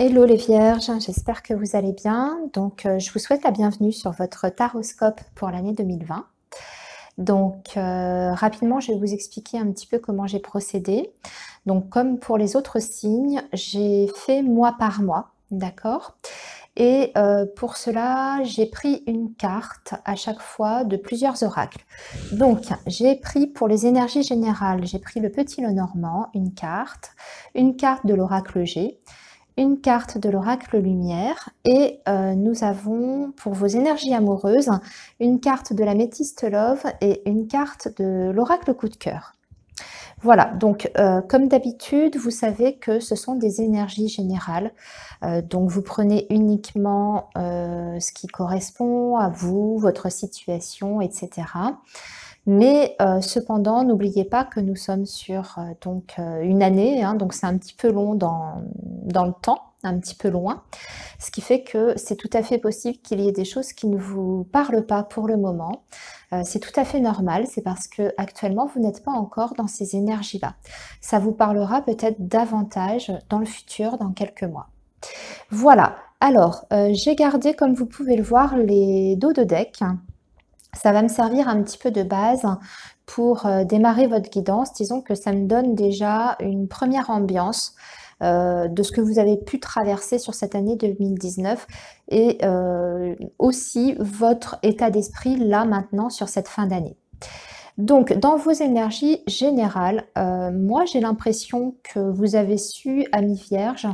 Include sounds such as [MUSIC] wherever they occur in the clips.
Hello les vierges, j'espère que vous allez bien. Donc euh, je vous souhaite la bienvenue sur votre taroscope pour l'année 2020. Donc euh, rapidement, je vais vous expliquer un petit peu comment j'ai procédé. Donc comme pour les autres signes, j'ai fait mois par mois, d'accord Et euh, pour cela, j'ai pris une carte à chaque fois de plusieurs oracles. Donc j'ai pris pour les énergies générales, j'ai pris le petit le normand, une carte, une carte de l'oracle G, une carte de l'oracle lumière et euh, nous avons pour vos énergies amoureuses une carte de la métiste love et une carte de l'oracle coup de cœur. Voilà, donc euh, comme d'habitude, vous savez que ce sont des énergies générales. Euh, donc vous prenez uniquement ce qui correspond à vous, votre situation, etc. Mais euh, cependant, n'oubliez pas que nous sommes sur euh, donc euh, une année, hein, donc c'est un petit peu long dans, dans, le temps, un petit peu loin, ce qui fait que c'est tout à fait possible qu'il y ait des choses qui ne vous parlent pas pour le moment. c'est tout à fait normal, c'est parce que actuellement vous n'êtes pas encore dans ces énergies-là. Ça vous parlera peut-être davantage dans le futur, dans quelques mois. Voilà, alors j'ai gardé, comme vous pouvez le voir, les dos de deck. Ça va me servir un petit peu de base pour euh, démarrer votre guidance. Disons que ça me donne déjà une première ambiance euh, de ce que vous avez pu traverser sur cette année 2019 et euh, aussi votre état d'esprit là maintenant sur cette fin d'année. Donc, dans vos énergies générales, moi j'ai l'impression que vous avez su, amis vierges,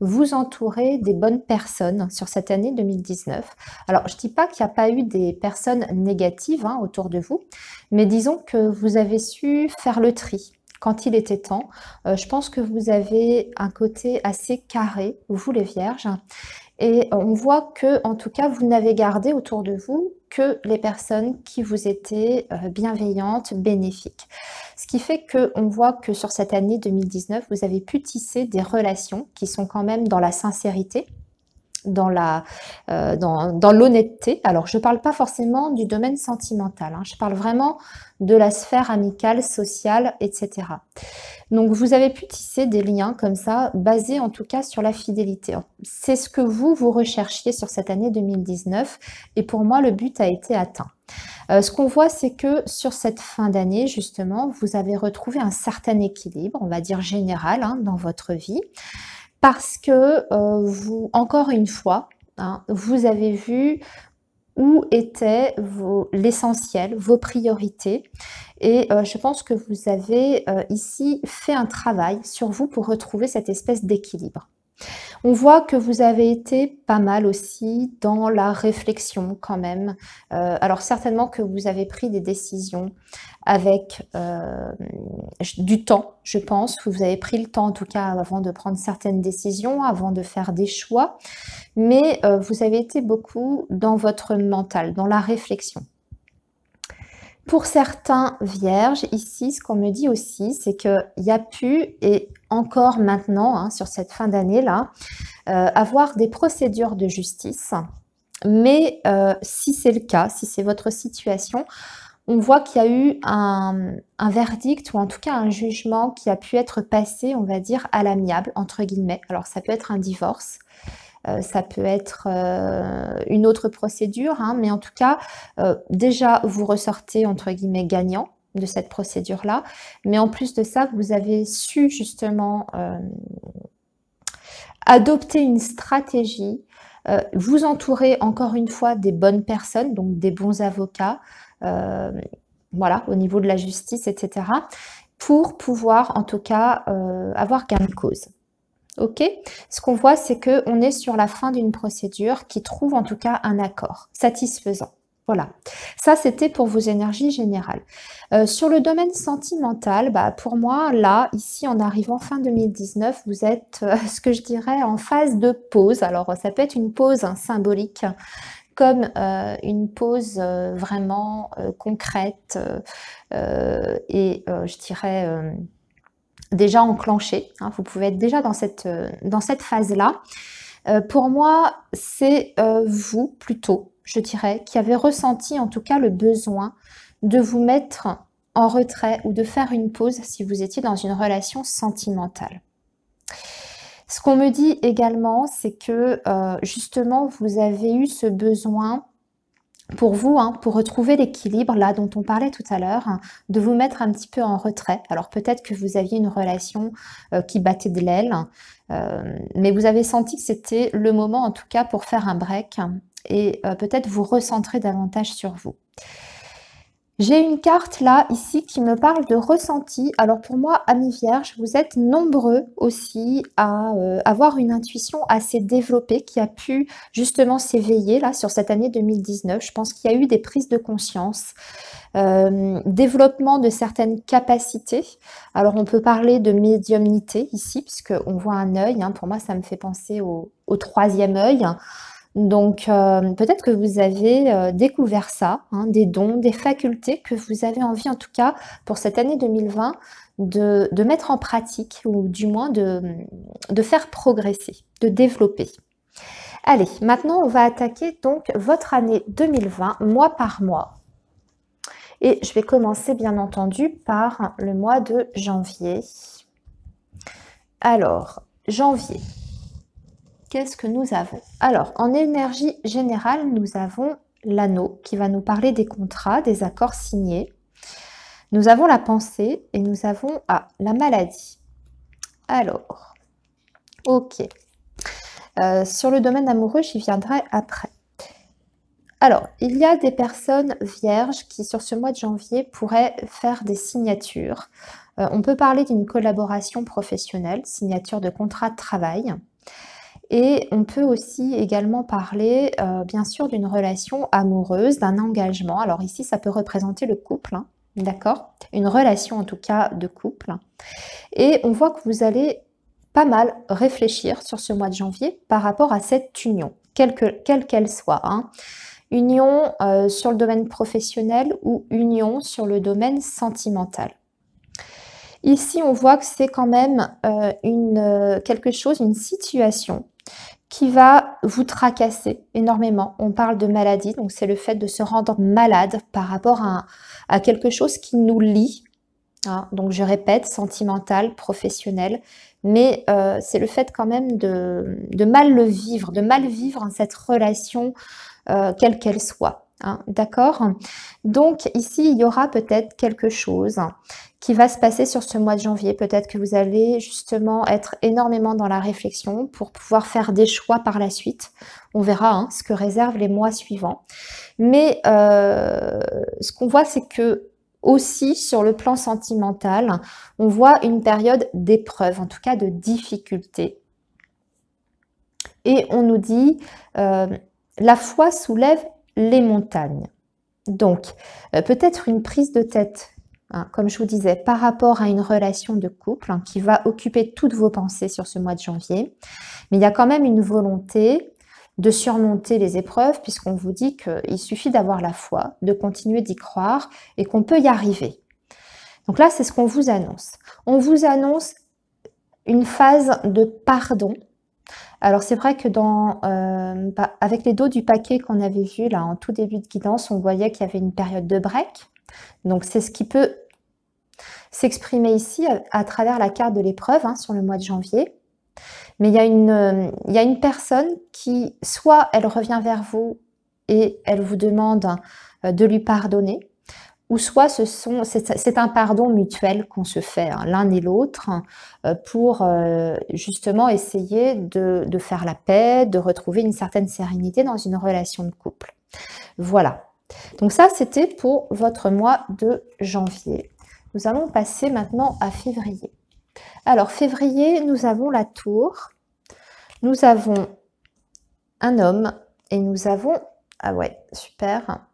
vous entourez des bonnes personnes sur cette année 2019. Alors, je ne dis pas qu'il n'y a pas eu des personnes négatives hein, autour de vous, mais disons que vous avez su faire le tri quand il était temps. Euh, je pense que vous avez un côté assez carré, vous les vierges, et on voit que, en tout cas, vous n'avez gardé autour de vous que les personnes qui vous étaient euh, bienveillantes, bénéfiques. Ce qui fait qu'on voit que sur cette année 2019, vous avez pu tisser des relations qui sont quand même dans la sincérité, dans la euh, dans, l'honnêteté. Alors je ne parle pas forcément du domaine sentimental, hein. je parle vraiment de la sphère amicale, sociale, etc. Donc vous avez pu tisser des liens comme ça, basés en tout cas sur la fidélité. C'est ce que vous, vous recherchiez sur cette année 2019 et pour moi le but a été atteint. Euh, ce qu'on voit, c'est que sur cette fin d'année, justement, vous avez retrouvé un certain équilibre, on va dire général, hein, dans votre vie parce que euh, vous, encore une fois, hein, vous avez vu où était l'essentiel, vos priorités. Et euh, je pense que vous avez euh, ici fait un travail sur vous pour retrouver cette espèce d'équilibre. On voit que vous avez été pas mal aussi dans la réflexion quand même. Euh, alors certainement que vous avez pris des décisions avec euh, du temps, je pense. Vous avez pris le temps en tout cas avant de prendre certaines décisions, avant de faire des choix. Mais euh, vous avez été beaucoup dans votre mental, dans la réflexion. Pour certains vierges, ici, ce qu'on me dit aussi, c'est qu'il y a pu et encore maintenant, hein, sur cette fin d'année-là, euh, avoir des procédures de justice. Mais euh, si c'est le cas, si c'est votre situation, on voit qu'il y a eu un, verdict ou en tout cas un jugement qui a pu être passé, on va dire, à l'amiable, entre guillemets. Alors ça peut être un divorce, euh, ça peut être une autre procédure, hein, mais en tout cas, déjà, vous ressortez, entre guillemets, gagnant de cette procédure-là. Mais en plus de ça, vous avez su justement euh, adopter une stratégie, euh, vous entourer encore une fois des bonnes personnes, donc des bons avocats, euh, voilà, au niveau de la justice, etc., pour pouvoir en tout cas avoir gain de cause. Ok Ce qu'on voit, c'est qu'on est sur la fin d'une procédure qui trouve en tout cas un accord satisfaisant. Voilà, ça c'était pour vos énergies générales. Euh, sur le domaine sentimental, bah, pour moi, là, ici, en arrivant fin 2019, vous êtes, euh, ce que je dirais, en phase de pause. Alors, ça peut être une pause hein, symbolique, comme euh, une pause vraiment concrète et, je dirais, déjà enclenchée. Hein. Vous pouvez être déjà dans cette, dans cette phase-là. pour moi, c'est vous plutôt je dirais, qui avait ressenti en tout cas le besoin de vous mettre en retrait ou de faire une pause si vous étiez dans une relation sentimentale. Ce qu'on me dit également, c'est que euh, justement, vous avez eu ce besoin pour vous, hein, pour retrouver l'équilibre, là dont on parlait tout à l'heure, hein, de vous mettre un petit peu en retrait. Alors peut-être que vous aviez une relation euh, qui battait de l'aile, hein, euh, mais vous avez senti que c'était le moment en tout cas pour faire un break et euh, peut-être vous recentrer davantage sur vous. J'ai une carte là, ici, qui me parle de ressenti. Alors pour moi, amis vierges, vous êtes nombreux aussi à euh, avoir une intuition assez développée qui a pu justement s'éveiller là sur cette année 2019. Je pense qu'il y a eu des prises de conscience, euh, développement de certaines capacités. Alors on peut parler de médiumnité ici, puisqu'on voit un œil. Hein. Pour moi, ça me fait penser au troisième œil. Donc euh, peut-être que vous avez euh, découvert ça, hein, des dons, des facultés que vous avez envie en tout cas pour cette année 2020 de, mettre en pratique ou du moins de, de faire progresser, de développer. Allez, maintenant on va attaquer donc votre année 2020 mois par mois. Et je vais commencer bien entendu par le mois de janvier. Alors, janvier, qu'est-ce que nous avons Alors, en énergie générale, nous avons l'anneau qui va nous parler des contrats, des accords signés. Nous avons la pensée et nous avons ah, la maladie. Alors, ok. Euh, sur le domaine amoureux, j'y viendrai après. Alors, il y a des personnes vierges qui, sur ce mois de janvier, pourraient faire des signatures. Euh, on peut parler d'une collaboration professionnelle, signature de contrat de travail. Et on peut aussi également parler, euh, bien sûr, d'une relation amoureuse, d'un engagement. Alors ici, ça peut représenter le couple, hein, d'accord Une relation en tout cas de couple. Et on voit que vous allez pas mal réfléchir sur ce mois de janvier par rapport à cette union, quelle qu'elle soit. Hein. Union euh, sur le domaine professionnel ou union sur le domaine sentimental. Ici, on voit que c'est quand même euh, une, quelque chose, une situation qui va vous tracasser énormément. On parle de maladie, donc c'est le fait de se rendre malade par rapport à, quelque chose qui nous lie. Hein. donc je répète, sentimental, professionnel, mais euh, c'est le fait quand même de, mal le vivre, de mal vivre cette relation, euh, quelle qu'elle soit. Hein, d'accord Donc ici, il y aura peut-être quelque chose qui va se passer sur ce mois de janvier. Peut-être que vous allez justement être énormément dans la réflexion pour pouvoir faire des choix par la suite. On verra hein, ce que réservent les mois suivants. Mais euh, ce qu'on voit, c'est que aussi sur le plan sentimental, on voit une période d'épreuve, en tout cas de difficulté. Et on nous dit, euh, la foi soulève les montagnes. Donc, euh, peut-être une prise de tête, hein, comme je vous disais, par rapport à une relation de couple hein, qui va occuper toutes vos pensées sur ce mois de janvier. Mais il y a quand même une volonté de surmonter les épreuves, puisqu'on vous dit qu'il suffit d'avoir la foi, de continuer d'y croire et qu'on peut y arriver. Donc là, c'est ce qu'on vous annonce. On vous annonce une phase de pardon alors c'est vrai que dans, euh, bah, avec les dos du paquet qu'on avait vu là en tout début de guidance, on voyait qu'il y avait une période de break. Donc c'est ce qui peut s'exprimer ici euh, à, travers la carte de l'épreuve hein, sur le mois de janvier. Mais il euh, il y a une personne qui, soit elle revient vers vous et elle vous demande de lui pardonner, ou soit ce sont, c'est un pardon mutuel qu'on se fait hein, l'un et l'autre euh, pour euh, justement essayer de, de, faire la paix, de retrouver une certaine sérénité dans une relation de couple. Voilà. Donc ça, c'était pour votre mois de janvier. Nous allons passer maintenant à février. Alors février, nous avons la tour, nous avons un homme et nous avons... Ah ouais, super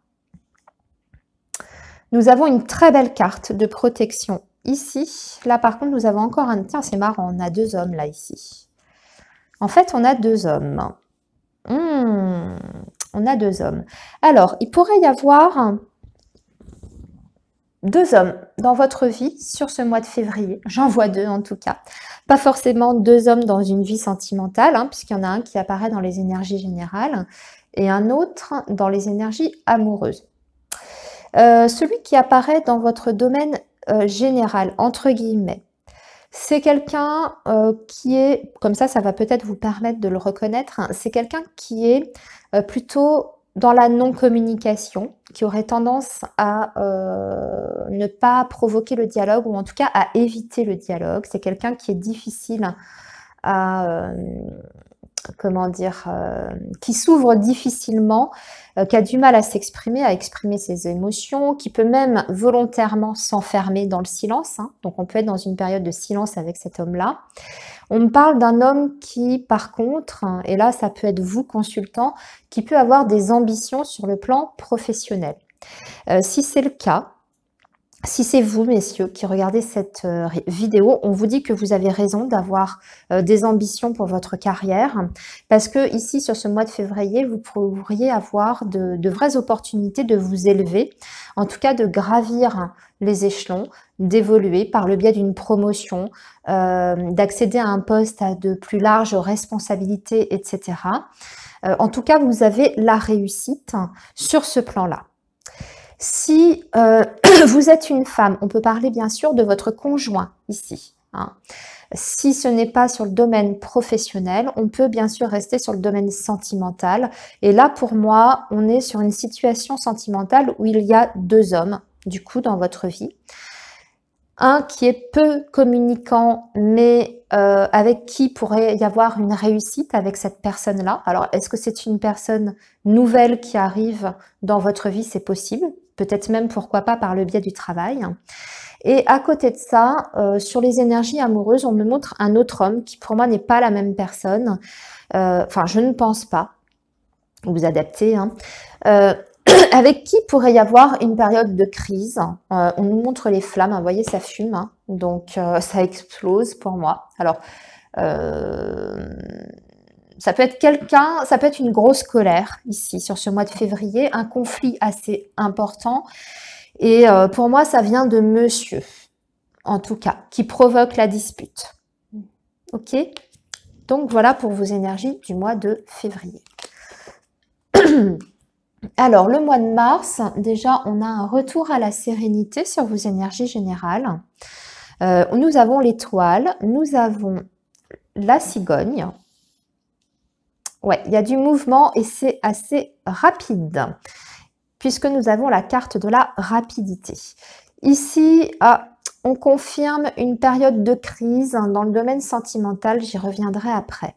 nous avons une très belle carte de protection ici. Là, par contre, nous avons encore un... Tiens, c'est marrant, on a deux hommes là, ici. En fait, on a deux hommes. Hmm, on a deux hommes. Alors, il pourrait y avoir deux hommes dans votre vie sur ce mois de février. J'en vois deux en tout cas. Pas forcément deux hommes dans une vie sentimentale, hein, puisqu'il y en a un qui apparaît dans les énergies générales et un autre dans les énergies amoureuses. Euh, celui qui apparaît dans votre domaine euh, général, entre guillemets, c'est quelqu'un euh, qui est, comme ça, ça va peut-être vous permettre de le reconnaître, hein, c'est quelqu'un qui est plutôt dans la non-communication, qui aurait tendance à ne pas provoquer le dialogue ou en tout cas à éviter le dialogue. C'est quelqu'un qui est difficile à, comment dire, euh, qui s'ouvre difficilement, euh, qui a du mal à s'exprimer, à exprimer ses émotions, qui peut même volontairement s'enfermer dans le silence. Hein. Donc on peut être dans une période de silence avec cet homme-là. On me parle d'un homme qui, par contre, hein, et là ça peut être vous consultant, qui peut avoir des ambitions sur le plan professionnel. Euh, si c'est le cas, si c'est vous, messieurs, qui regardez cette euh, vidéo, on vous dit que vous avez raison d'avoir euh, des ambitions pour votre carrière, parce que ici, sur ce mois de février, vous pourriez avoir de, vraies opportunités de vous élever, en tout cas de gravir les échelons, d'évoluer par le biais d'une promotion, euh, d'accéder à un poste à de plus larges responsabilités, etc. en tout cas, vous avez la réussite sur ce plan-là. Si euh, [CLEARS THROAT] vous êtes une femme, on peut parler bien sûr de votre conjoint ici. Hein. Si ce n'est pas sur le domaine professionnel, on peut bien sûr rester sur le domaine sentimental. Et là, pour moi, on est sur une situation sentimentale où il y a deux hommes, du coup, dans votre vie. Un qui est peu communicant, mais euh, avec qui pourrait y avoir une réussite avec cette personne-là. Alors, est-ce que c'est une personne nouvelle qui arrive dans votre vie C'est possible peut-être même pourquoi pas par le biais du travail. Et à côté de ça, euh, sur les énergies amoureuses, on me montre un autre homme qui pour moi n'est pas la même personne. Euh, enfin, je ne pense pas. Vous adaptez. Hein. Euh, [CLEARS THROAT] avec qui pourrait y avoir une période de crise On nous montre les flammes. Vous voyez, ça fume. Hein. donc, ça explose pour moi. Alors, ça peut être quelqu'un, ça peut être une grosse colère ici sur ce mois de février, un conflit assez important. Et euh, pour moi, ça vient de monsieur, en tout cas, qui provoque la dispute. Ok Donc voilà pour vos énergies du mois de février. [CLEARS THROAT] Alors, le mois de mars, déjà, on a un retour à la sérénité sur vos énergies générales. Euh, nous avons l'étoile, nous avons la cigogne, Ouais, il y a du mouvement et c'est assez rapide, puisque nous avons la carte de la rapidité. Ici, ah, on confirme une période de crise hein, dans le domaine sentimental, j'y reviendrai après.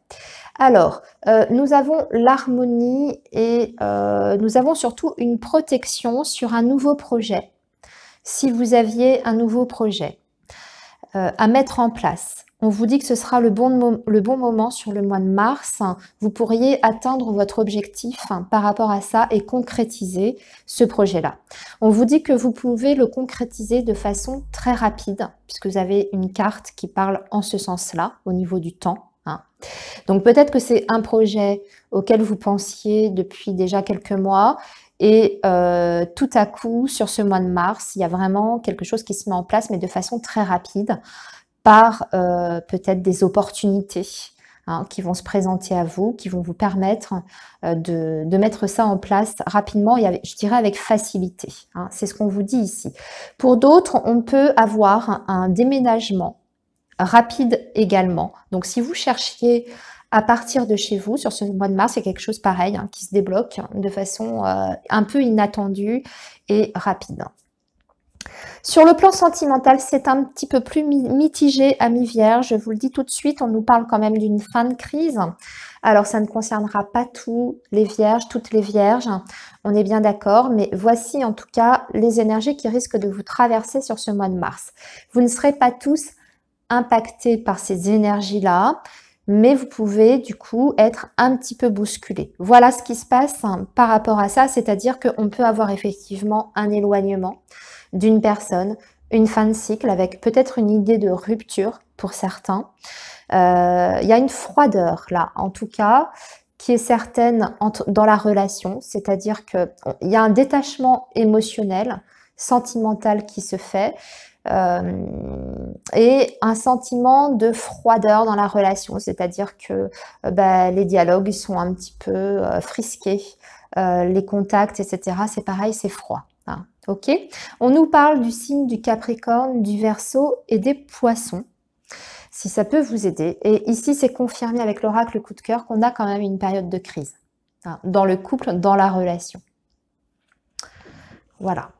Alors, euh, nous avons l'harmonie et euh, nous avons surtout une protection sur un nouveau projet, si vous aviez un nouveau projet euh, à mettre en place on vous dit que ce sera le bon, le bon, moment sur le mois de mars. Vous pourriez atteindre votre objectif hein, par rapport à ça et concrétiser ce projet-là. On vous dit que vous pouvez le concrétiser de façon très rapide, puisque vous avez une carte qui parle en ce sens-là, au niveau du temps. Hein. Donc peut-être que c'est un projet auquel vous pensiez depuis déjà quelques mois et euh, tout à coup, sur ce mois de mars, il y a vraiment quelque chose qui se met en place, mais de façon très rapide par euh, peut-être des opportunités hein, qui vont se présenter à vous, qui vont vous permettre euh, de, mettre ça en place rapidement et je dirais avec facilité. Hein. C'est ce qu'on vous dit ici. Pour d'autres, on peut avoir un déménagement rapide également. Donc si vous cherchiez à partir de chez vous sur ce mois de mars, c'est quelque chose pareil hein, qui se débloque de façon euh, un peu inattendue et rapide. Sur le plan sentimental, c'est un petit peu plus mitigé à mi-vierge. Je vous le dis tout de suite, on nous parle quand même d'une fin de crise. Alors, ça ne concernera pas tous les vierges, toutes les vierges. On est bien d'accord, mais voici en tout cas les énergies qui risquent de vous traverser sur ce mois de mars. Vous ne serez pas tous impactés par ces énergies-là, mais vous pouvez du coup être un petit peu bousculé. Voilà ce qui se passe hein, par rapport à ça, c'est-à-dire qu'on peut avoir effectivement un éloignement d'une personne, une fin de cycle avec peut-être une idée de rupture pour certains. Euh, il y a une froideur là, en tout cas, qui est certaine dans la relation, c'est-à-dire qu'il y a un détachement émotionnel, sentimental qui se fait. Euh, et un sentiment de froideur dans la relation, c'est-à-dire que euh, bah, les dialogues sont un petit peu frisqués, les contacts, etc. C'est pareil, c'est froid. Ok On nous parle du signe du Capricorne, du Verseau et des Poissons. Si ça peut vous aider. Et ici, c'est confirmé avec l'oracle coup de cœur qu'on a quand même une période de crise hein, dans le couple, dans la relation. Voilà.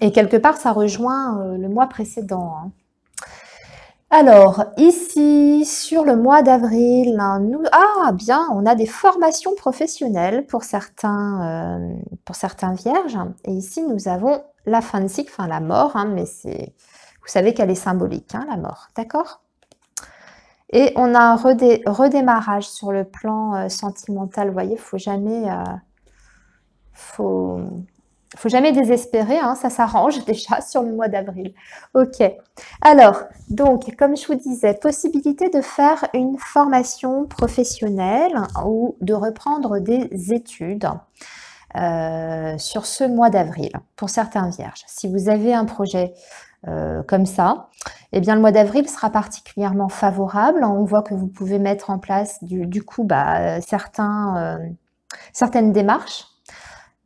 Et quelque part, ça rejoint euh, le mois précédent. Hein. Alors, ici, sur le mois d'avril, hein, nous... ah bien, on a des formations professionnelles pour certains, euh, pour certains vierges. Et ici, nous avons la fin de cycle, enfin la mort, hein, mais c'est, vous savez qu'elle est symbolique, hein, la mort, d'accord Et on a un redémarrage sur le plan euh, sentimental, vous voyez, faut jamais, euh, faut, faut jamais désespérer, hein, ça s'arrange [LAUGHS] déjà sur le mois d'avril. Ok. Alors, donc, comme je vous disais, possibilité de faire une formation professionnelle ou de reprendre des études euh, sur ce mois d'avril pour certains vierges. Si vous avez un projet euh, comme ça, eh bien le mois d'avril sera particulièrement favorable. On voit que vous pouvez mettre en place du, coup bah, certains, euh, certaines démarches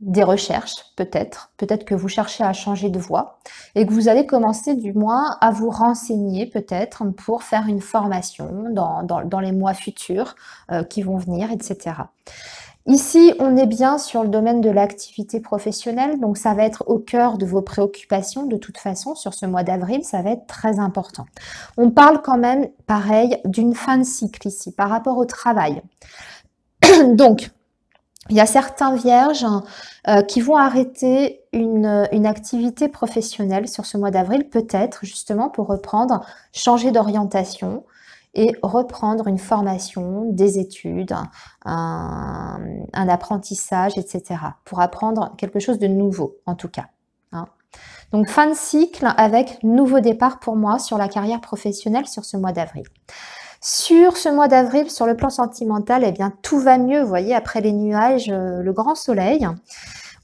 des recherches, peut-être. Peut-être que vous cherchez à changer de voie et que vous allez commencer du moins à vous renseigner peut-être pour faire une formation dans, les mois futurs euh, qui vont venir, etc. Ici, on est bien sur le domaine de l'activité professionnelle, donc ça va être au cœur de vos préoccupations de toute façon sur ce mois d'avril, ça va être très important. On parle quand même, pareil, d'une fin de cycle ici par rapport au travail. [COUGHS] donc, il y a certains vierges euh, qui vont arrêter une, activité professionnelle sur ce mois d'avril, peut-être justement pour reprendre, changer d'orientation et reprendre une formation, des études, un, apprentissage, etc. Pour apprendre quelque chose de nouveau, en tout cas. Hein. Donc fin de cycle avec nouveau départ pour moi sur la carrière professionnelle sur ce mois d'avril. Sur ce mois d'avril, sur le plan sentimental, eh bien, tout va mieux, vous voyez, après les nuages, euh, le grand soleil.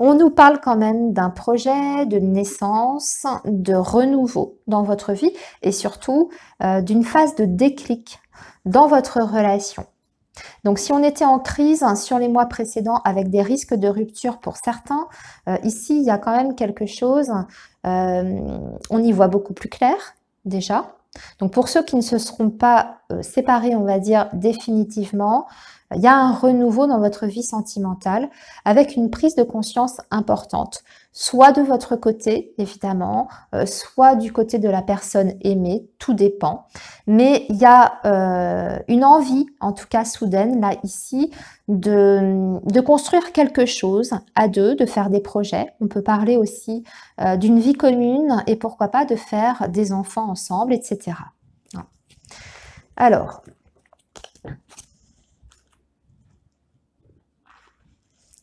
On nous parle quand même d'un projet, de naissance, de renouveau dans votre vie et surtout euh, d'une phase de déclic dans votre relation. Donc si on était en crise hein, sur les mois précédents avec des risques de rupture pour certains, euh, ici il y a quand même quelque chose, on y voit beaucoup plus clair déjà. Donc pour ceux qui ne se seront pas euh, séparés, on va dire définitivement, il y a un renouveau dans votre vie sentimentale avec une prise de conscience importante, soit de votre côté, évidemment, euh, soit du côté de la personne aimée, tout dépend. Mais il y a euh, une envie, en tout cas soudaine, là, ici, de, construire quelque chose à deux, de faire des projets. On peut parler aussi euh, d'une vie commune et pourquoi pas de faire des enfants ensemble, etc. Alors,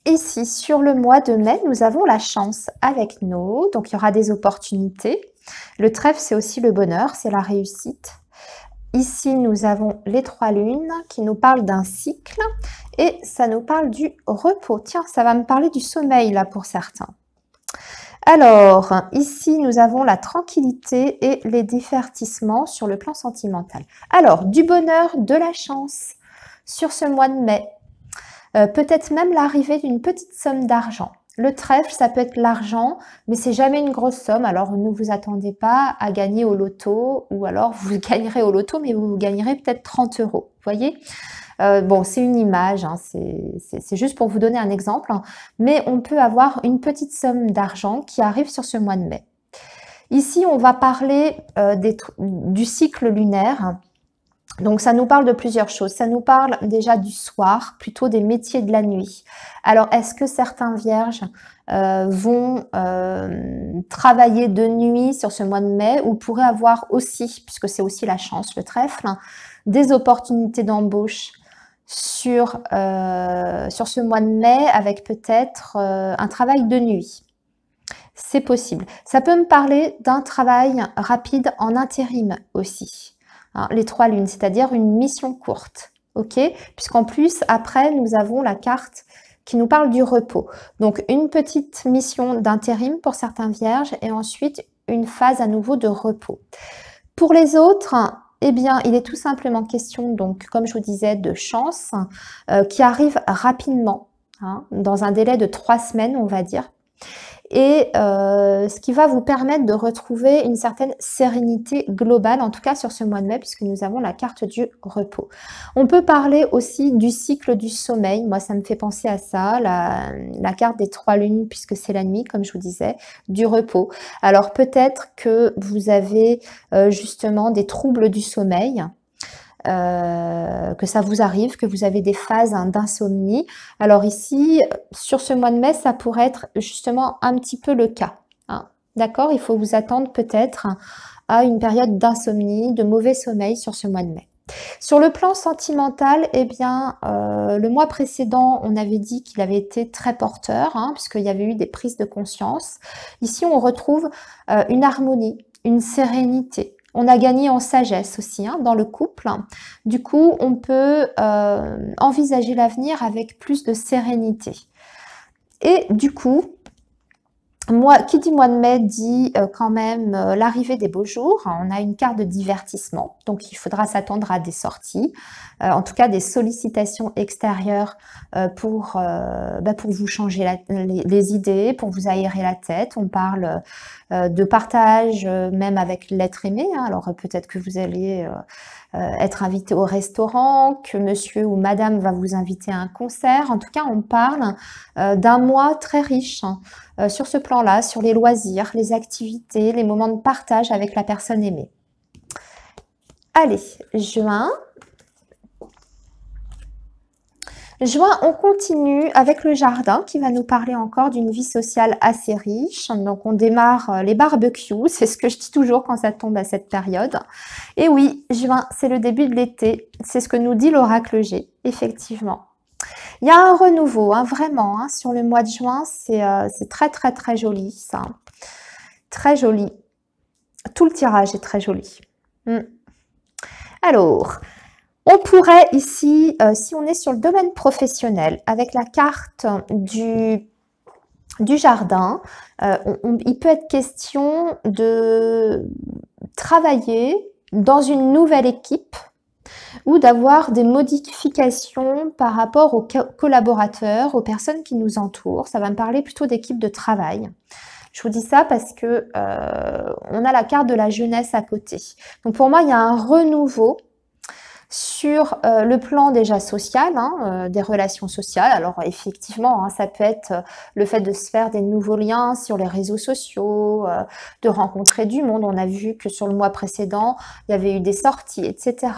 Ici, sur le mois de mai, nous avons la chance avec nous, donc il y aura des opportunités. Le trèfle, c'est aussi le bonheur, c'est la réussite. Ici, nous avons les trois lunes qui nous parlent d'un cycle et ça nous parle du repos. Tiens, ça va me parler du sommeil là pour certains. Alors, ici, nous avons la tranquillité et les divertissements sur le plan sentimental. Alors, du bonheur, de la chance sur ce mois de mai. Euh, peut-être même l'arrivée d'une petite somme d'argent. Le trèfle, ça peut être l'argent, mais c'est jamais une grosse somme. Alors ne vous attendez pas à gagner au loto, ou alors vous [LAUGHS] gagnerez au loto, mais vous gagnerez peut-être 30 euros. Vous voyez euh, bon, c'est une image, hein, c'est juste pour vous donner un exemple, hein, mais on peut avoir une petite somme d'argent qui arrive sur ce mois de mai. Ici, on va parler euh, du cycle lunaire. Hein. Donc ça nous parle de plusieurs choses. Ça nous parle déjà du soir, plutôt des métiers de la nuit. Alors est-ce que certains vierges euh, vont euh, travailler de nuit sur ce mois de mai ou pourraient avoir aussi, puisque c'est aussi la chance, le trèfle, des opportunités d'embauche sur euh, ce mois de mai avec peut-être un travail de nuit c'est possible. Ça peut me parler d'un travail rapide en intérim aussi. Hein, les trois lunes, c'est-à-dire une mission courte. OK Puisqu'en plus, après, nous avons la carte qui nous parle du repos. Donc, une petite mission d'intérim pour certains vierges et ensuite une phase à nouveau de repos. Pour les autres, eh bien, il est tout simplement question, donc, comme je vous disais, de chance euh, qui arrive rapidement, hein, dans un délai de trois semaines, on va dire et euh, ce qui va vous permettre de retrouver une certaine sérénité globale, en tout cas sur ce mois de mai, puisque nous avons la carte du repos. On peut parler aussi du cycle du sommeil, moi ça me fait penser à ça, la, carte des trois lunes, puisque c'est la nuit, comme je vous disais, du repos. Alors peut-être que vous avez euh, justement des troubles du sommeil, euh, que ça vous arrive, que vous avez des phases hein, d'insomnie. Alors ici, sur ce mois de mai, ça pourrait être justement un petit peu le cas. Hein. D'accord Il faut vous attendre peut-être à une période d'insomnie, de mauvais sommeil sur ce mois de mai. Sur le plan sentimental, eh bien, euh, le mois précédent, on avait dit qu'il avait été très porteur, hein, puisqu'il y avait eu des prises de conscience. Ici, on retrouve euh, une harmonie, une sérénité, on a gagné en sagesse aussi hein, dans le couple. Du coup, on peut euh, envisager l'avenir avec plus de sérénité. Et du coup, moi, qui dit mois de mai dit euh, quand même euh, l'arrivée des beaux jours. On a une carte de divertissement, donc il faudra s'attendre à des sorties, euh, en tout cas des sollicitations extérieures pour, bah, pour vous changer les, idées, pour vous aérer la tête. On parle de partage même avec l'être aimé. Hein. alors peut-être que vous allez être invité au restaurant, que monsieur ou madame va vous inviter à un concert. En tout cas, on parle d'un mois très riche. Hein. Euh, sur ce plan-là, sur les loisirs, les activités, les moments de partage avec la personne aimée. Allez, juin. Juin, on continue avec le jardin qui va nous parler encore d'une vie sociale assez riche. Donc on démarre euh, les barbecues, [LAUGHS] c'est ce que je dis toujours quand ça tombe à cette période. Et oui, juin, c'est le début de l'été, c'est ce que nous dit l'oracle G, effectivement. Il y a un renouveau, hein, vraiment. Hein, sur le mois de juin, euh, c'est très, très, très joli, ça. Très joli. Tout le tirage est très joli. Hmm. Alors, on pourrait ici, euh, si on est sur le domaine professionnel, avec la carte du, jardin, euh, il peut être question de travailler dans une nouvelle équipe ou d'avoir des modifications par rapport aux collaborateurs, aux personnes qui nous entourent. Ça va me parler plutôt d'équipe de travail. Je vous dis ça parce que euh, on a la carte de la jeunesse à côté. Donc pour moi, il y a un renouveau sur euh, le plan déjà social, hein, euh, des relations sociales. Alors effectivement, hein, ça peut être euh, le fait de se faire des nouveaux liens sur les réseaux sociaux, de rencontrer du monde. On a vu que sur le mois précédent, il y avait eu des sorties, etc.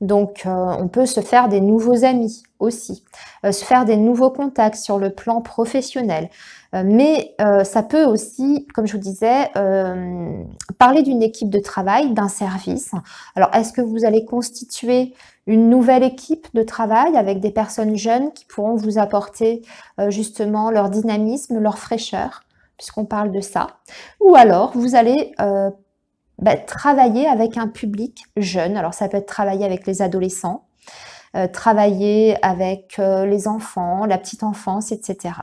Donc on peut se faire des nouveaux amis aussi, se faire des nouveaux contacts sur le plan professionnel. Euh, mais euh, ça peut aussi, comme je vous disais, euh, parler d'une équipe de travail, d'un service. Alors, est-ce que vous allez constituer une nouvelle équipe de travail avec des personnes jeunes qui pourront vous apporter justement leur dynamisme, leur fraîcheur, puisqu'on parle de ça Ou alors, vous allez bah, travailler avec un public jeune. Alors ça peut être travailler avec les adolescents, travailler avec les enfants, la petite enfance, etc.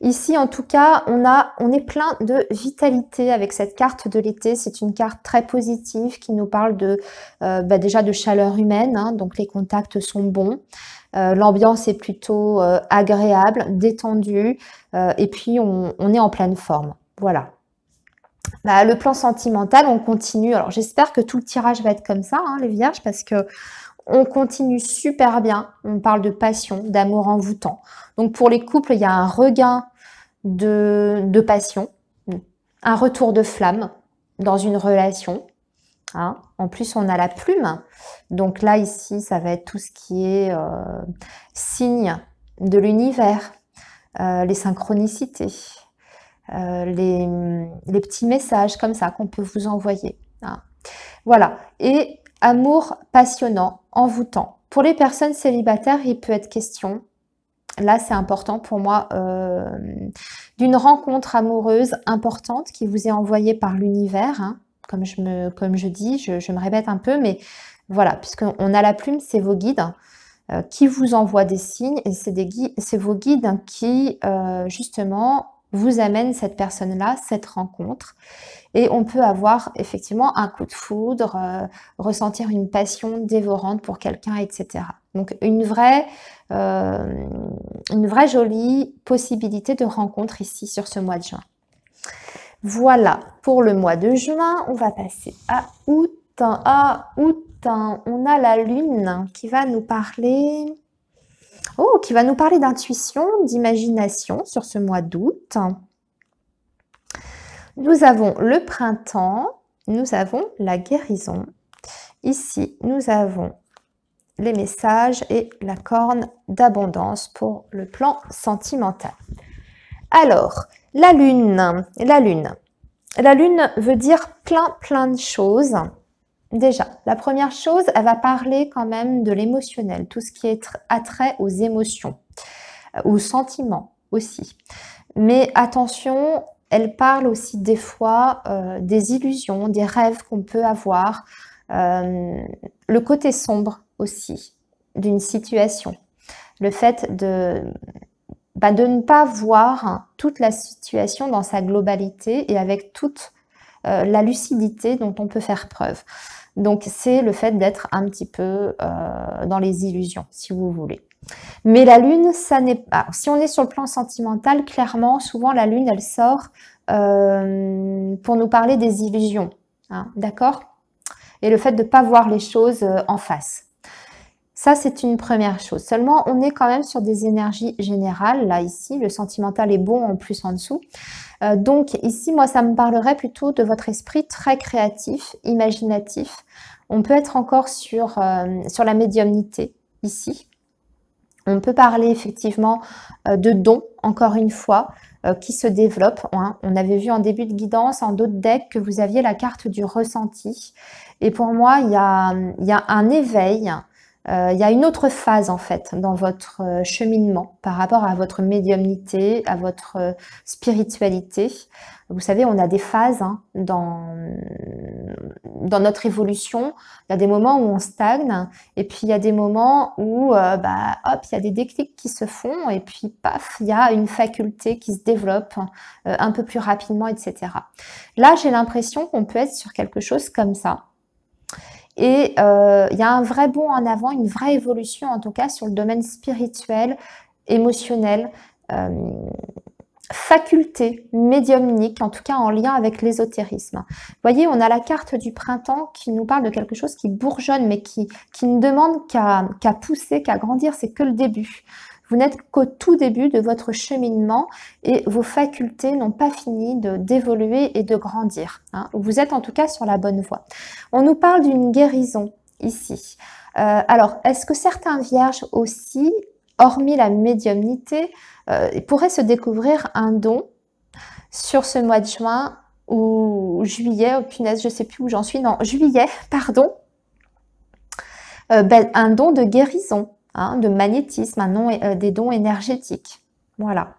Ici, en tout cas, on, a, on est plein de vitalité avec cette carte de l'été. C'est une carte très positive qui nous parle de euh, bah, déjà de chaleur humaine, hein, donc les contacts sont bons. Euh, l'ambiance est plutôt euh, agréable, détendue, et puis on, est en pleine forme. Voilà. Bah, le plan sentimental, on continue. Alors j'espère que tout le tirage va être comme ça, hein, les vierges, parce que on continue super bien. On parle de passion, d'amour envoûtant. Donc pour les couples, il y a un regain de, passion, un retour de flamme dans une relation. Hein. En plus, on a la plume. Donc là, ici, ça va être tout ce qui est euh, signe de l'univers, euh, les synchronicités, euh, les, petits messages comme ça qu'on peut vous envoyer. Hein. Voilà. Et Amour passionnant, envoûtant. Pour les personnes célibataires, il peut être question, là c'est important pour moi, euh, d'une rencontre amoureuse importante qui vous est envoyée par l'univers. Hein. Comme, je comme je dis, je, me répète un peu, mais voilà, puisqu'on a la plume, c'est vos guides euh, qui vous envoient des signes et c'est vos guides qui, euh, justement, vous amènent cette personne-là, cette rencontre. Et on peut avoir effectivement un coup de foudre, euh, ressentir une passion dévorante pour quelqu'un, etc. Donc une vraie, euh, une vraie jolie possibilité de rencontre ici sur ce mois de juin. Voilà pour le mois de juin. On va passer à août. À août, on a la lune qui va nous parler. Oh, qui va nous parler d'intuition, d'imagination sur ce mois d'août. Nous avons le printemps, nous avons la guérison. Ici, nous avons les messages et la corne d'abondance pour le plan sentimental. Alors, la lune, la lune. La lune veut dire plein plein de choses. Déjà, la première chose, elle va parler quand même de l'émotionnel, tout ce qui est attrait aux émotions, euh, aux sentiments aussi. Mais attention, elle parle aussi des fois euh, des illusions, des rêves qu'on peut avoir, euh, le côté sombre aussi d'une situation, le fait de, bah, de ne pas voir toute la situation dans sa globalité et avec toute euh, la lucidité dont on peut faire preuve. Donc c'est le fait d'être un petit peu dans les illusions, si vous voulez. Mais la lune, ça n'est pas. Si on est sur le plan sentimental, clairement, souvent la lune, elle sort euh, pour nous parler des illusions, hein, d'accord Et le fait de ne pas voir les choses euh, en face. Ça, c'est une première chose. Seulement, on est quand même sur des énergies générales, là, ici. Le sentimental est bon en plus en dessous. Euh, donc, ici, moi, ça me parlerait plutôt de votre esprit très créatif, imaginatif. On peut être encore sur, sur la médiumnité, ici. On peut parler effectivement euh, de dons, encore une fois, euh, qui se développent. Hein. On avait vu en début de guidance, en d'autres decks, que vous aviez la carte du ressenti. Et pour moi, il y a, il y a un éveil euh, il y a une autre phase en fait dans votre euh, cheminement par rapport à votre médiumnité, à votre euh, spiritualité. Vous savez, on a des phases hein, dans, dans notre évolution. Il y a des moments où on stagne et puis il y a des moments où, bah, hop, il y a des déclics qui se font et puis paf, il y a une faculté qui se développe un peu plus rapidement, etc. Là, j'ai l'impression qu'on peut être sur quelque chose comme ça et euh, il y a un vrai bond en avant, une vraie évolution en tout cas sur le domaine spirituel, émotionnel, euh, faculté médiumnique, en tout cas en lien avec l'ésotérisme. Vous voyez, on a la carte du printemps qui nous parle de quelque chose qui bourgeonne, mais qui, qui ne demande qu'à pousser, qu'à grandir, c'est que le début. Vous n'êtes qu'au tout début de votre cheminement et vos facultés n'ont pas fini d'évoluer et de grandir. Hein. Vous êtes en tout cas sur la bonne voie. On nous parle d'une guérison ici. Euh, alors, est-ce que certains vierges aussi, hormis la médiumnité, euh, pourraient se découvrir un don sur ce mois de juin ou juillet, oh punaise, je sais plus où j'en suis, non, juillet, pardon, euh, ben, un don de guérison Hein, de magnétisme, un euh, des dons énergétiques. Voilà.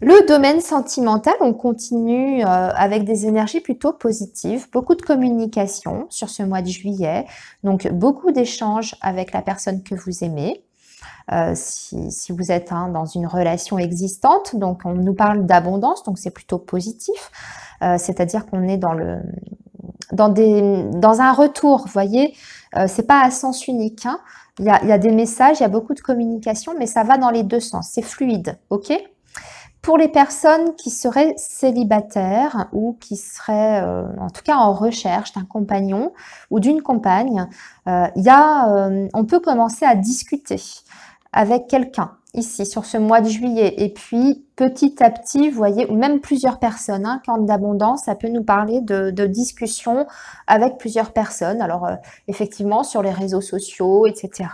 Le domaine sentimental, on continue euh, avec des énergies plutôt positives, beaucoup de communication sur ce mois de juillet, donc beaucoup d'échanges avec la personne que vous aimez. Euh, si, vous êtes hein, dans une relation existante, donc on nous parle d'abondance, donc c'est plutôt positif, c'est-à-dire qu'on est dans le dans des dans un retour, voyez, euh, c'est pas à sens unique. Hein. Il, y a, des messages, il y a beaucoup de communication, mais ça va dans les deux sens. C'est fluide, ok pour les personnes qui seraient célibataires ou qui seraient euh, en tout cas en recherche d'un compagnon ou d'une compagne, euh, on peut commencer à discuter avec quelqu'un ici sur ce mois de juillet. Et puis petit à petit, vous voyez, ou même plusieurs personnes, quand hein, d'abondance, ça peut nous parler de, discussions avec plusieurs personnes. Alors euh, effectivement, sur les réseaux sociaux, etc.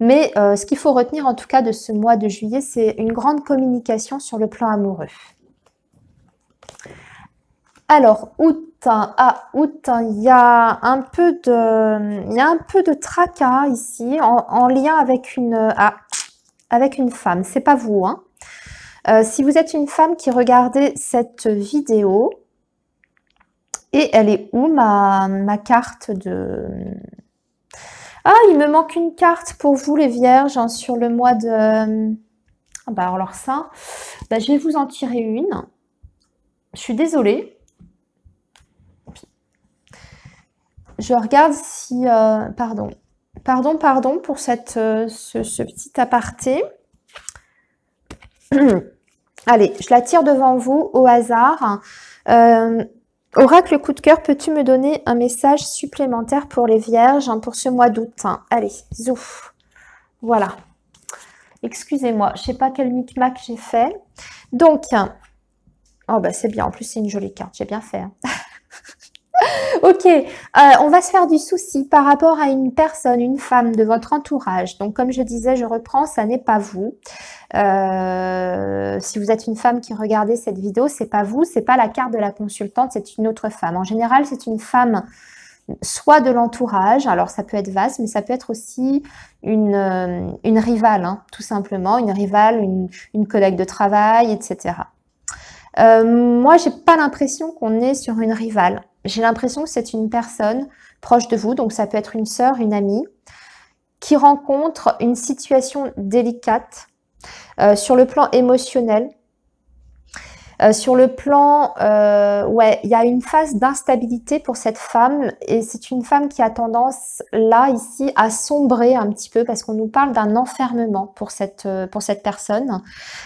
Mais euh, ce qu'il faut retenir en tout cas de ce mois de juillet, c'est une grande communication sur le plan amoureux. Alors, août à août, ah, il y a un peu de, il y a un peu de tracas ici en, lien avec une, ah, avec une femme. C'est pas vous, hein. euh, si vous êtes une femme qui regardez cette vidéo, et elle est où ma, carte de... Ah, il me manque une carte pour vous les vierges hein, sur le mois de... Ah bah alors ça, bah, je vais vous en tirer une. Je suis désolée. je regarde si... Euh, pardon. Pardon, pardon pour cette, euh, ce, petit aparté. [CLEARS THROAT] Allez, je la tire devant vous au hasard. Euh, oracle coup de cœur, peux-tu me donner un message supplémentaire pour les vierges hein, pour ce mois d'août hein? Allez, zouf. Voilà. Excusez-moi, je ne sais pas quel micmac j'ai fait. Donc, hein. oh bah c'est bien, en plus c'est une jolie carte, j'ai bien fait. [LAUGHS] [LAUGHS] ok, euh, on va se faire du souci par rapport à une personne, une femme de votre entourage. Donc, comme je disais, je reprends, ça n'est pas vous. Euh, si vous êtes une femme qui regardez cette vidéo, c'est pas vous, c'est pas la carte de la consultante, c'est une autre femme. En général, c'est une femme soit de l'entourage, alors ça peut être vaste, mais ça peut être aussi une, euh, rivale, hein, tout simplement, une rivale, une, collègue de travail, etc. moi, j'ai pas l'impression qu'on est sur une rivale j'ai l'impression que c'est une personne proche de vous, donc ça peut être une sœur, une amie, qui rencontre une situation délicate euh, sur le plan émotionnel, euh, sur le plan, euh, ouais, il y a une phase d'instabilité pour cette femme et c'est une femme qui a tendance là ici à sombrer un petit peu parce qu'on nous parle d'un enfermement pour cette euh, pour cette personne.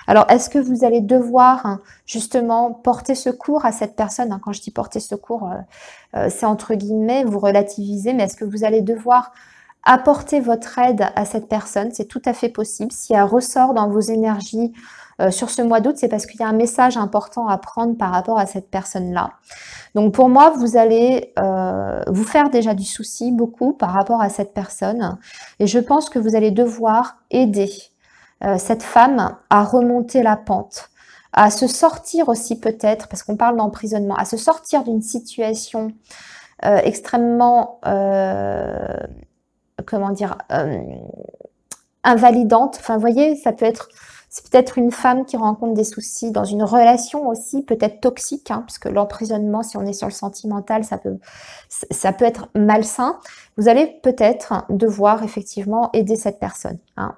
Alors est-ce que vous allez devoir hein, justement porter secours à cette personne hein, Quand je dis porter secours, c'est entre guillemets vous relativisez, mais est-ce que vous allez devoir apporter votre aide à cette personne C'est tout à fait possible. Si elle ressort dans vos énergies euh, sur ce mois d'août, c'est parce qu'il y a un message important à prendre par rapport à cette personne-là. Donc pour moi, vous allez euh, vous faire déjà du souci beaucoup par rapport à cette personne. Et je pense que vous allez devoir aider euh, cette femme à remonter la pente à se sortir aussi peut-être, parce qu'on parle d'emprisonnement, à se sortir d'une situation extrêmement, comment dire, invalidante. Enfin, vous voyez, ça peut être c'est peut-être une femme qui rencontre des soucis dans une relation aussi, peut-être toxique, hein, puisque l'emprisonnement, si on est sur le sentimental, ça peut, ça peut être malsain. Vous allez peut-être devoir effectivement aider cette personne. Hein.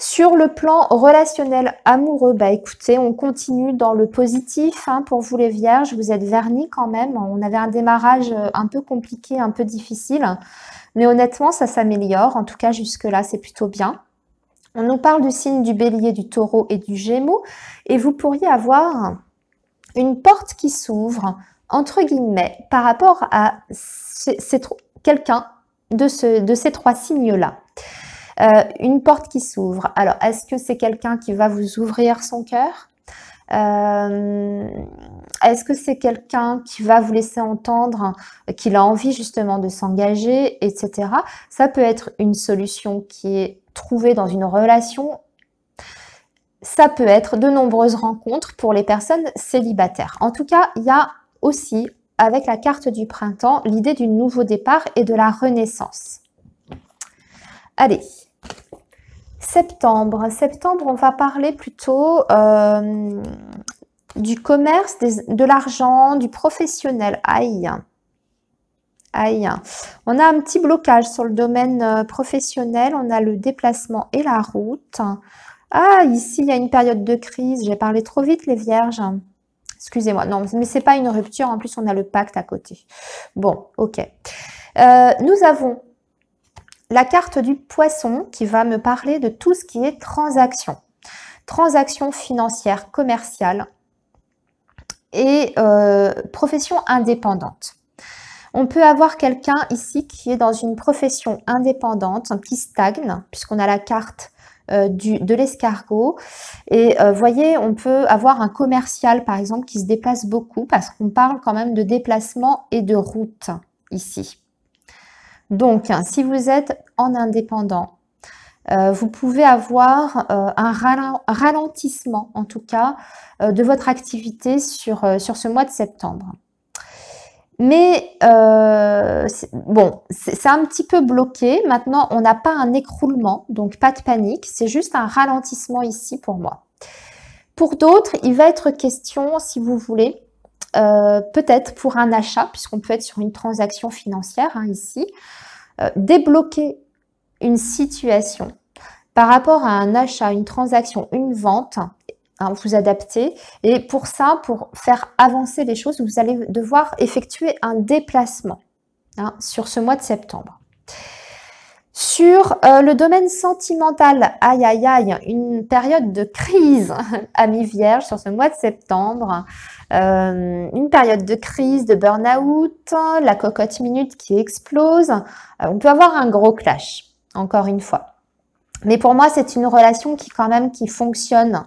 Sur le plan relationnel amoureux, bah écoutez, on continue dans le positif hein, pour vous les vierges. Vous êtes vernis quand même. On avait un démarrage euh, un peu compliqué, un peu difficile, mais honnêtement, ça s'améliore. En tout cas, jusque là, c'est plutôt bien. On nous parle du signe du bélier, du taureau et du gémeaux, et vous pourriez avoir une porte qui s'ouvre, entre guillemets, par rapport à quelqu'un de, de ces trois signes-là. Euh, une porte qui s'ouvre. Alors, est-ce que c'est quelqu'un qui va vous ouvrir son cœur euh, Est-ce que c'est quelqu'un qui va vous laisser entendre qu'il a envie justement de s'engager, etc. Ça peut être une solution qui est trouver dans une relation, ça peut être de nombreuses rencontres pour les personnes célibataires. En tout cas, il y a aussi, avec la carte du printemps, l'idée du nouveau départ et de la renaissance. Allez, septembre. Septembre, on va parler plutôt euh, du commerce, de l'argent, du professionnel. Aïe. Aïe. On a un petit blocage sur le domaine euh, professionnel. On a le déplacement et la route. Ah, ici, il y a une période de crise. J'ai parlé trop vite, les vierges. Excusez-moi. Non, mais ce n'est pas une rupture. En plus, on a le pacte à côté. Bon, ok. Euh, nous avons la carte du poisson qui va me parler de tout ce qui est transaction. Transaction financière, commerciale et euh, profession indépendante. On peut avoir quelqu'un ici qui est dans une profession indépendante, qui stagne, puisqu'on a la carte euh, de l'escargot. Et euh, voyez, on peut avoir un commercial, par exemple, qui se déplace beaucoup, parce qu'on parle quand même de déplacement et de route ici. Donc, si vous êtes en indépendant, euh, vous pouvez avoir un ralentissement, en tout cas, de votre activité sur, sur ce mois de septembre. Mais euh, bon, c'est un petit peu bloqué. Maintenant, on n'a pas un écroulement, donc pas de panique. C'est juste un ralentissement ici pour moi. Pour d'autres, il va être question, si vous voulez, euh, peut-être pour un achat, puisqu'on peut être sur une transaction financière hein, ici, euh, débloquer une situation par rapport à un achat, une transaction, une vente Hein, vous adapter Et pour ça, pour faire avancer les choses, vous allez devoir effectuer un déplacement hein, sur ce mois de septembre. Sur euh, le domaine sentimental, aïe aïe aïe, une période de crise, [LAUGHS] amis vierge, sur ce mois de septembre, euh, une période de crise, de burn-out, la cocotte minute qui explose, euh, on peut avoir un gros clash, encore une fois. Mais pour moi, c'est une relation qui quand même qui fonctionne.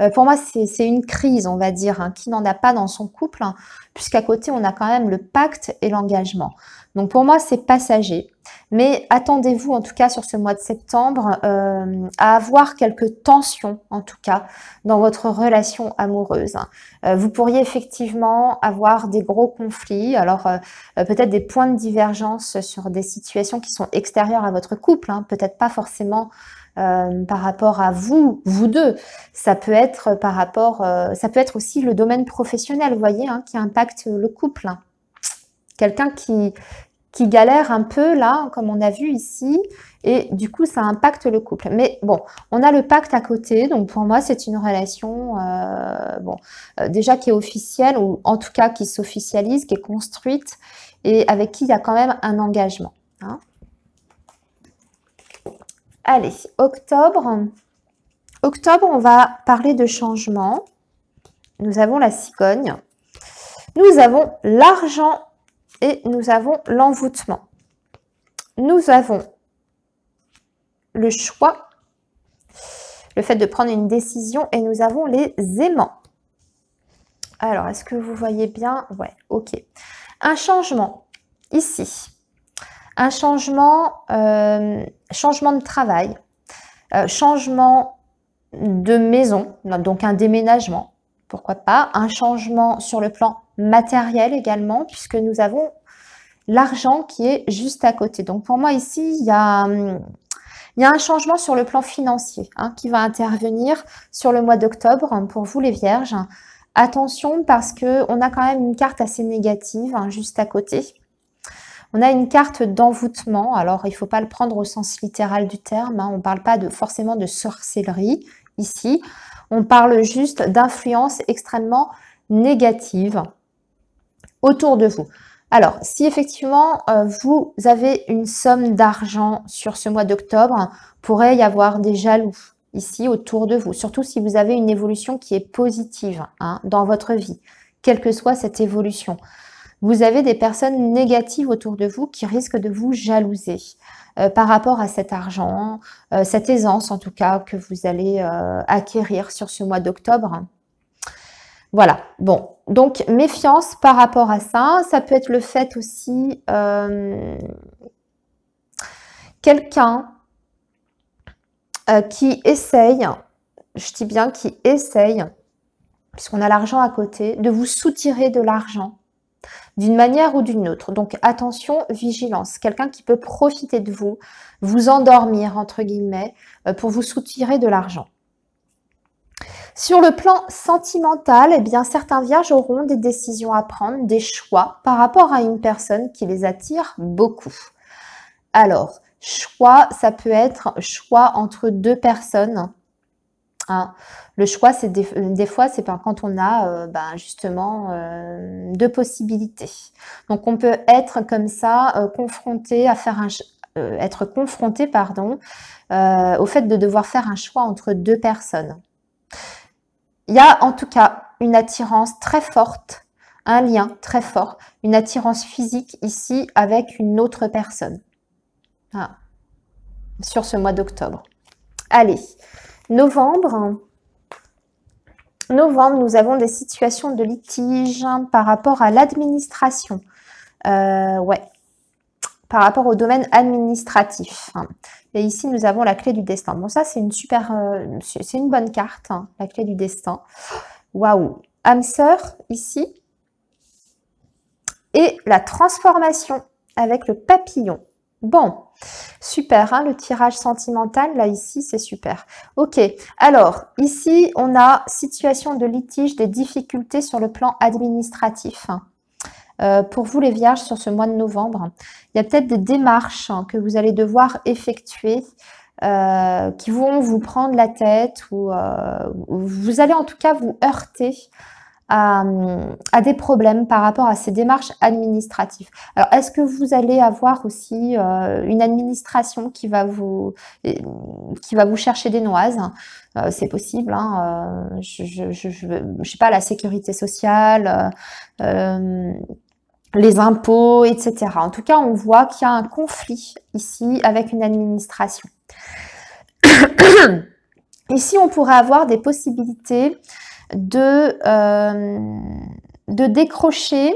Euh, pour moi, c'est une crise, on va dire, hein. qui n'en a pas dans son couple, hein. puisqu'à côté, on a quand même le pacte et l'engagement. Donc pour moi, c'est passager. Mais attendez-vous, en tout cas, sur ce mois de septembre, euh, à avoir quelques tensions, en tout cas, dans votre relation amoureuse. Hein. Euh, vous pourriez effectivement avoir des gros conflits, alors peut-être des points de divergence sur des situations qui sont extérieures à votre couple, peut-être pas forcément euh, par rapport à vous, vous deux. Ça peut être par rapport, euh, ça peut être aussi le domaine professionnel, vous voyez, hein, qui impacte le couple. Quelqu'un qui qui galère un peu là, comme on a vu ici, et du coup ça impacte le couple. Mais bon, on a le pacte à côté, donc pour moi c'est une relation, euh, bon, déjà qui est officielle ou en tout cas qui s'officialise, qui est construite et avec qui il y a quand même un engagement. Hein. Allez, octobre. Octobre, on va parler de changement. Nous avons la cigogne. Nous avons l'argent et nous avons l'envoûtement. Nous avons le choix, le fait de prendre une décision et nous avons les aimants. Alors, est-ce que vous voyez bien Ouais, ok. Un changement ici un changement, euh, changement de travail, euh, changement de maison, donc un déménagement, pourquoi pas, un changement sur le plan matériel également, puisque nous avons l'argent qui est juste à côté. Donc pour moi ici, il y a, hum, un changement sur le plan financier hein, qui va intervenir sur le mois d'octobre hein, pour vous les vierges. Attention parce qu'on a quand même une carte assez négative hein, juste à côté on a une carte d'envoûtement, alors il ne faut pas le prendre au sens littéral du terme, hein. on ne parle pas de, forcément de sorcellerie ici, on parle juste d'influence extrêmement négative autour de vous. Alors, si effectivement euh, vous avez une somme d'argent sur ce mois d'octobre, pourrait y avoir des jaloux ici autour de vous, surtout si vous avez une évolution qui est positive hein, dans votre vie, quelle que soit cette évolution vous avez des personnes négatives autour de vous qui risquent de vous jalouser euh, par rapport à cet argent, euh, cette aisance en tout cas que vous allez euh, acquérir sur ce mois d'octobre. Voilà, bon, donc méfiance par rapport à ça. Ça peut être le fait aussi quelqu'un qui essaye, je dis bien qui essaye, puisqu'on a l'argent à côté, de vous soutirer de l'argent d'une manière ou d'une autre. Donc attention, vigilance. Quelqu'un qui peut profiter de vous, vous endormir, entre guillemets, euh, pour vous soutirer de l'argent. Sur le plan sentimental, eh bien, certains vierges auront des décisions à prendre, des choix par rapport à une personne qui les attire beaucoup. Alors, choix, ça peut être choix entre deux personnes le choix, c'est des, fois, c'est quand on a euh, ben, justement euh, deux possibilités. Donc on peut être comme ça, euh, confronté à faire un, être confronté pardon, au fait de devoir faire un choix entre deux personnes. Il y a en tout cas une attirance très forte, un lien très fort, une attirance physique ici avec une autre personne. Ah. Sur ce mois d'octobre. Allez, Novembre, novembre, nous avons des situations de litige hein, par rapport à l'administration. Euh, ouais, par rapport au domaine administratif. Hein. Et ici, nous avons la clé du destin. Bon, ça, c'est une super, euh, c'est une bonne carte, hein, la clé du destin. Waouh Âme sœur, ici. Et la transformation avec le papillon. Bon, super, hein, le tirage sentimental, là, ici, c'est super. Ok, alors, ici, on a situation de litige, des difficultés sur le plan administratif. Euh, pour vous, les vierges, sur ce mois de novembre, il y a peut-être des démarches hein, que vous allez devoir effectuer euh, qui vont vous prendre la tête euh, ou vous allez en tout cas vous heurter euh, à, des problèmes par rapport à ces démarches administratives. Alors, est-ce que vous allez avoir aussi euh, une administration qui va vous qui va vous chercher des noises euh, C'est possible. Hein, je, ne sais pas la sécurité sociale. les impôts, etc. En tout cas, on voit qu'il y a un conflit ici avec une administration. [COUGHS] Ici, on pourrait avoir des possibilités de, euh, de décrocher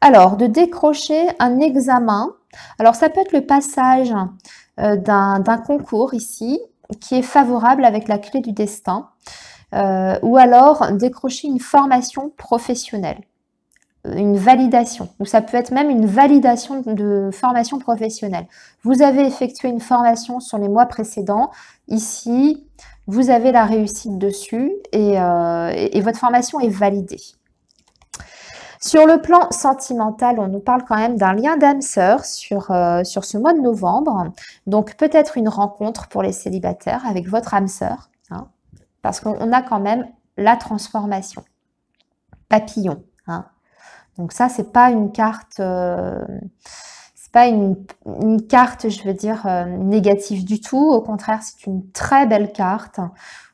alors, de décrocher un examen. Alors, ça peut être le passage euh, d'un concours ici qui est favorable avec la clé du destin. Euh, ou alors décrocher une formation professionnelle, une validation, ou ça peut être même une validation de formation professionnelle. Vous avez effectué une formation sur les mois précédents, ici vous avez la réussite dessus euh, et, votre formation est validée. Sur le plan sentimental, on nous parle quand même d'un lien d'âme-sœur sur, euh, sur ce mois de novembre. Donc peut-être une rencontre pour les célibataires avec votre âme-sœur, hein, parce qu'on a quand même la transformation. Papillon. Hein. Donc ça, c'est pas une carte... Euh, pas une, carte, je veux dire, euh, négative du tout. Au contraire, c'est une très belle carte.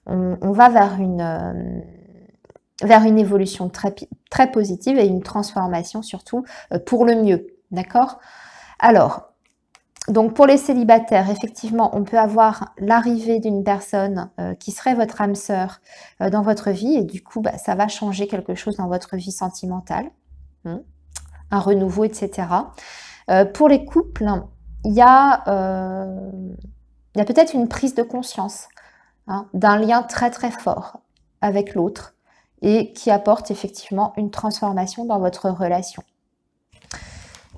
On, va vers une, euh, vers une évolution très, très positive et une transformation surtout euh, pour le mieux. D'accord Alors, donc pour les célibataires, effectivement, on peut avoir l'arrivée d'une personne qui serait votre âme sœur dans votre vie et du coup, bah, ça va changer quelque chose dans votre vie sentimentale, hein, un renouveau, etc. Euh, pour les couples, euh, il y a, peut-être une prise de conscience hein, d'un lien très très fort avec l'autre et qui apporte effectivement une transformation dans votre relation.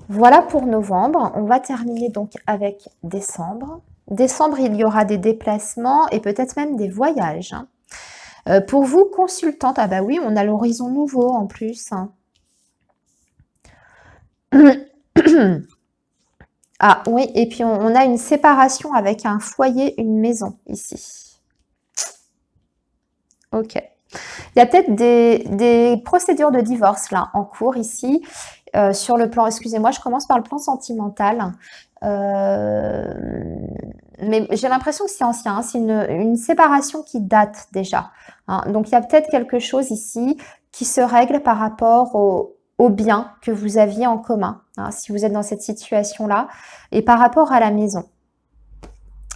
Voilà pour novembre. On va terminer donc avec décembre. Décembre, il y aura des déplacements et peut-être même des voyages. Hein. Euh, pour vous, consultante, ah bah oui, on a l'horizon nouveau en plus. Hein. [CLEARS THROAT] [CLEARS THROAT] ah oui, et puis on, a une séparation avec un foyer, une maison ici. Ok. Il y a peut-être des, procédures de divorce là en cours ici. Euh, sur le plan, excusez-moi, je commence par le plan sentimental. Euh, mais j'ai l'impression que c'est ancien, hein, c'est une, séparation qui date déjà. Hein. Donc il y a peut-être quelque chose ici qui se règle par rapport au, au bien que vous aviez en commun, hein, si vous êtes dans cette situation-là, et par rapport à la maison.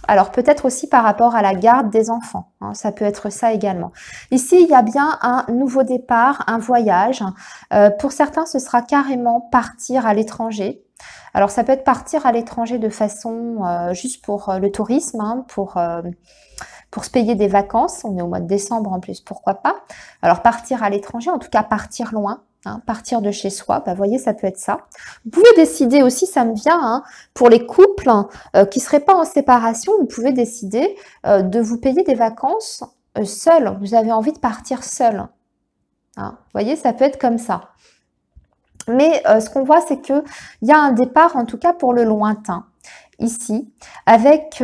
Alors peut-être aussi par rapport à la garde des enfants, hein, ça peut être ça également. Ici, il y a bien un nouveau départ, un voyage. Euh, pour certains, ce sera carrément partir à l'étranger. Alors ça peut être partir à l'étranger de façon euh, juste pour euh, le tourisme, hein, pour pour se payer des vacances. On est au mois de décembre en plus, pourquoi pas. Alors partir à l'étranger, en tout cas partir loin, Hein, partir de chez soi, vous bah, voyez, ça peut être ça. Vous pouvez décider aussi, ça me vient, hein, pour les couples euh, qui ne seraient pas en séparation, vous pouvez décider euh, de vous payer des vacances euh, seuls. Vous avez envie de partir seul. Vous hein. voyez, ça peut être comme ça. Mais ce qu'on voit, c'est qu'il y a un départ, en tout cas pour le lointain, ici, avec,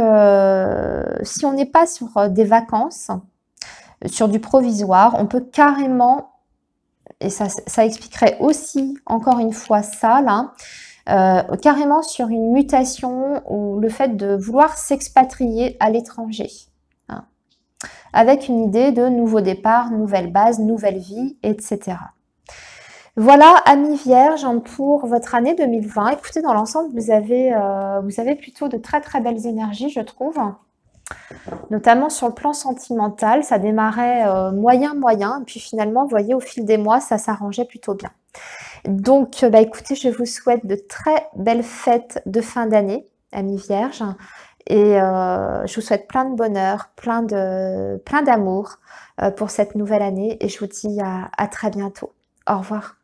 si on n'est pas sur des vacances, sur du provisoire, on peut carrément et ça, expliquerait aussi, encore une fois, ça, là, euh, carrément sur une mutation ou le fait de vouloir s'expatrier à l'étranger, hein, avec une idée de nouveau départ, nouvelle base, nouvelle vie, etc. Voilà, amis vierges, hein, pour votre année 2020. Écoutez, dans l'ensemble, vous, euh, vous avez plutôt de très très belles énergies, je trouve notamment sur le plan sentimental. Ça démarrait euh, moyen, moyen, puis finalement, vous voyez, au fil des mois, ça s'arrangeait plutôt bien. Donc, euh, bah, écoutez, je vous souhaite de très belles fêtes de fin d'année, amis vierges, et euh, je vous souhaite plein de bonheur, plein de plein d'amour pour cette nouvelle année, et je vous dis à très bientôt. Au revoir.